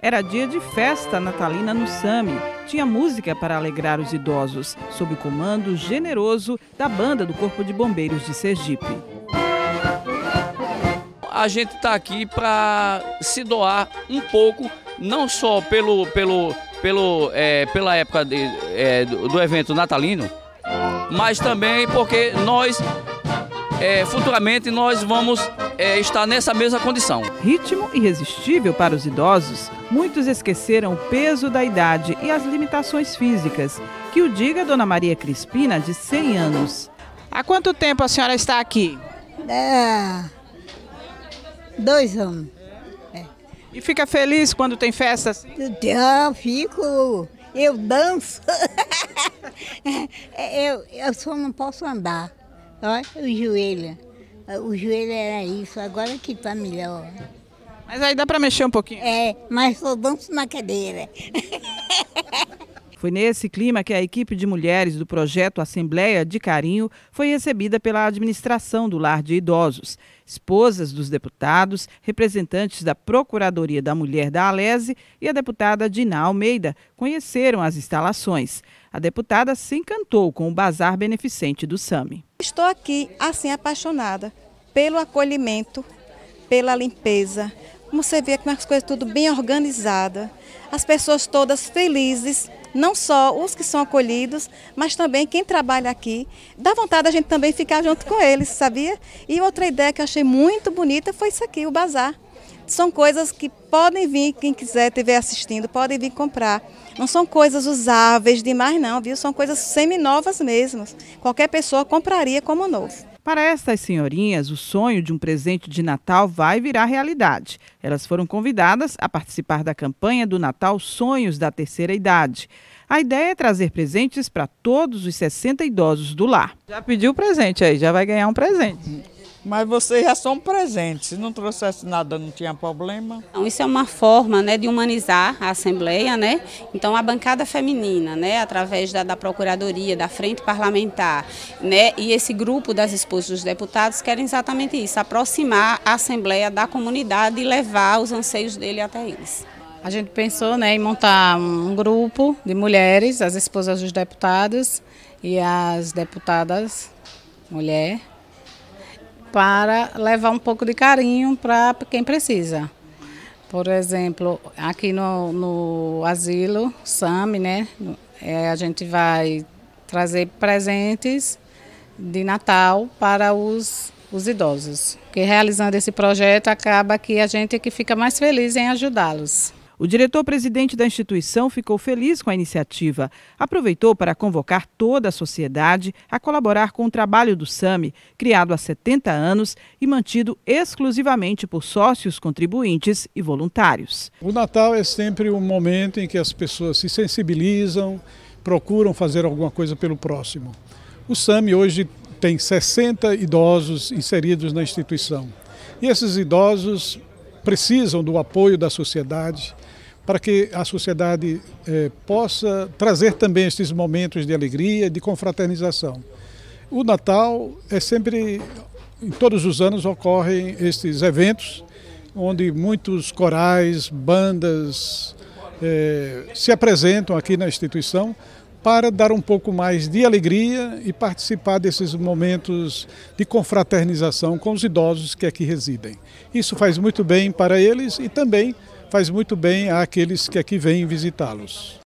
Era dia de festa natalina no SAMI. Tinha música para alegrar os idosos, sob o comando generoso da banda do Corpo de Bombeiros de Sergipe. A gente está aqui para se doar um pouco, não só pelo, pelo, pelo, é, pela época de, é, do evento natalino, mas também porque nós, é, futuramente, nós vamos é, está nessa mesma condição. Ritmo irresistível para os idosos, muitos esqueceram o peso da idade e as limitações físicas. Que o diga Dona Maria Crispina, de 100 anos. Há quanto tempo a senhora está aqui? É, dois anos. É. E fica feliz quando tem festa? Eu fico. Eu danço. eu, eu só não posso andar. Olha o joelho. O joelho era isso, agora que está melhor. Mas aí dá para mexer um pouquinho? É, mas só danço na cadeira. Foi nesse clima que a equipe de mulheres do projeto Assembleia de Carinho foi recebida pela administração do lar de idosos. Esposas dos deputados, representantes da Procuradoria da Mulher da Alese e a deputada Dina Almeida conheceram as instalações. A deputada se encantou com o bazar beneficente do SAMI. Estou aqui, assim, apaixonada pelo acolhimento, pela limpeza. Como você vê que as coisas tudo bem organizada, as pessoas todas felizes, não só os que são acolhidos, mas também quem trabalha aqui. Dá vontade a gente também ficar junto com eles, sabia? E outra ideia que eu achei muito bonita foi isso aqui, o bazar. São coisas que podem vir, quem quiser estiver assistindo, podem vir comprar. Não são coisas usáveis demais não, viu? São coisas semi-novas mesmo. Qualquer pessoa compraria como novo. Para estas senhorinhas, o sonho de um presente de Natal vai virar realidade. Elas foram convidadas a participar da campanha do Natal Sonhos da Terceira Idade. A ideia é trazer presentes para todos os 60 idosos do lar. Já pediu presente aí, já vai ganhar um presente. Mas vocês já são presentes. Se não trouxesse nada, não tinha problema. Então, isso é uma forma né, de humanizar a Assembleia, né? Então a bancada feminina, né, através da, da Procuradoria, da Frente Parlamentar, né, e esse grupo das esposas dos deputados querem exatamente isso, aproximar a Assembleia da comunidade e levar os anseios dele até eles. A gente pensou né, em montar um grupo de mulheres, as esposas dos deputados e as deputadas mulher para levar um pouco de carinho para quem precisa. Por exemplo, aqui no, no asilo SAMI, né, é, a gente vai trazer presentes de Natal para os, os idosos. Porque realizando esse projeto acaba que a gente é que fica mais feliz em ajudá-los. O diretor-presidente da instituição ficou feliz com a iniciativa. Aproveitou para convocar toda a sociedade a colaborar com o trabalho do SAMI, criado há 70 anos e mantido exclusivamente por sócios, contribuintes e voluntários. O Natal é sempre um momento em que as pessoas se sensibilizam, procuram fazer alguma coisa pelo próximo. O SAMI hoje tem 60 idosos inseridos na instituição. E esses idosos precisam do apoio da sociedade, para que a sociedade eh, possa trazer também esses momentos de alegria, de confraternização. O Natal é sempre, em todos os anos, ocorrem esses eventos, onde muitos corais, bandas eh, se apresentam aqui na instituição para dar um pouco mais de alegria e participar desses momentos de confraternização com os idosos que aqui residem. Isso faz muito bem para eles e também faz muito bem àqueles que aqui vêm visitá-los.